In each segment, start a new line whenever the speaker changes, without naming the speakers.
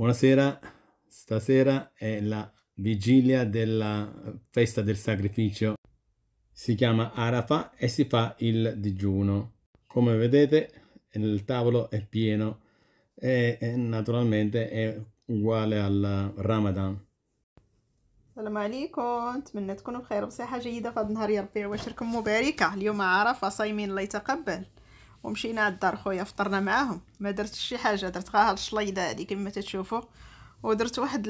Buonasera, stasera è la vigilia della festa del sacrificio. Si chiama Arafa e si fa il digiuno. Come vedete il tavolo è pieno e, naturalmente è uguale al Ramadan.
السلام عليكم نتمنى تكونوا بخير وبصحه جيده في هذا النهار يا ربي يعواشركم مباركه اليوم عرفه صايمين الله يتقبل ومشينا لدار خويا فطرنا معاهم ما درت شي حاجه درت غير هاد الشليضه هادي كما تتشوفوا ودرت واحد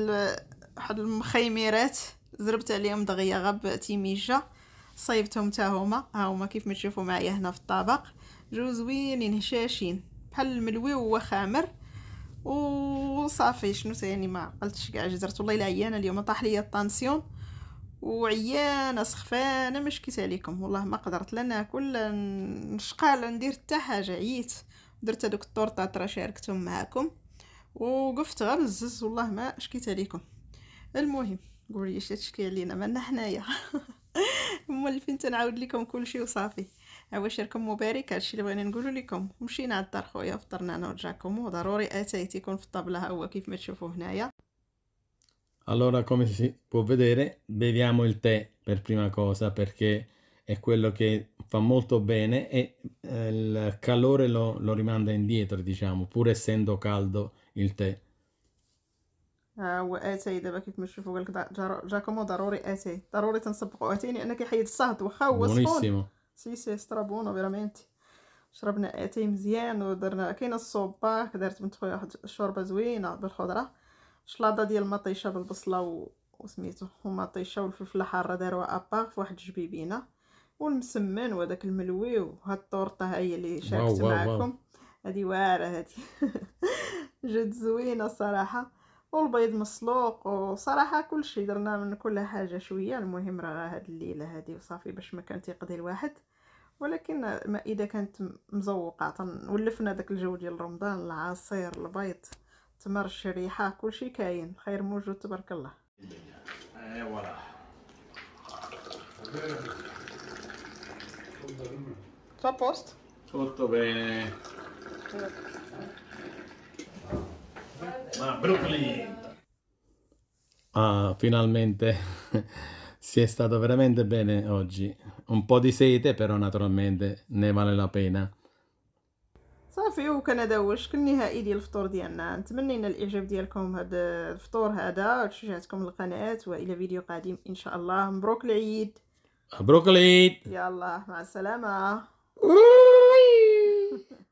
واحد المخيميرات زربت عليهم دغيا غاب تيميجا صايبتهم حتى هما ها هما كيف ما تشوفوا معايا هنا في الطبق جو زوينين هشاشين بحال الملوي وهو خامر وصافي شنو ثاني ما عقلتش كاع جدرت والله الا عيانه اليوم طاح ليا الطانسيون وعيانه سخفانه مش كيس عليكم والله ما قدرت لا ناكل نشقى لا ندير حتى حاجه عييت درت هذوك الطورطات راه شاركتهم معاكم وقفت غير الزز والله ما شكيت عليكم المهم قولي اش تشكي علينا مالنا حنايا مولفين تنعاود لكم كلشي وصافي عواشركم مبارك هادشي اللي بغينا نقول لكم مشينا على الدار خويا فطرنا انا وجاكم وضروري اتايتيكم في الطابله ها هو كيف ما تشوفوا هنايا
Allora, come si può vedere, beviamo il tè per prima cosa perché è quello che fa molto bene e il calore lo, lo rimanda indietro, diciamo, pur essendo caldo il تاء
واتاي دابا كيف ما تشوفوا قال لك جاكومو ضروري اتاي ضروري تنسبقوا اتاي لان كيحيد الصهد واخا هو سخون سي سي سترابونو فيرامنت شربنا اتاي مزيان ودرنا كاين الصوباك درت بنت خويا واحد الشوربه زوينه بالخضره شلاضه ديال مطيشه بالبصله و... وسميتو ومطيشه والفلفله حاره داروها ابار واحد الجبيبينه والمسمن وداك الملوي وهاد الطورطه ها هي اللي شاركت معكم هادي واعره هادي جات زوينه صراحه والبيض مسلوق وصراحه كل شيء درنا من كل حاجه شويه المهم راه هاد الليله هادي وصافي باش ما كانت تيقضي الواحد ولكن المائده كانت مزوقه ولفنا داك الجو ديال رمضان العصير البيض تمر الشريحه كلشي كاين خير موجود تبارك الله ايوا Tutto
Tutto bene. Ma Brooklyn! Ah, finalmente si è stato veramente bene oggi. Un po' di sete, però naturalmente ne vale la pena.
صافي وكان هذا هو الشكل النهائي ديال الفطور ديالنا نتمنينا الاعجاب ديالكم هذا الفطور هذا وتشجعتكم القناه والى فيديو قادم ان شاء الله مبروك العيد
مبروك العيد
يلا مع السلامه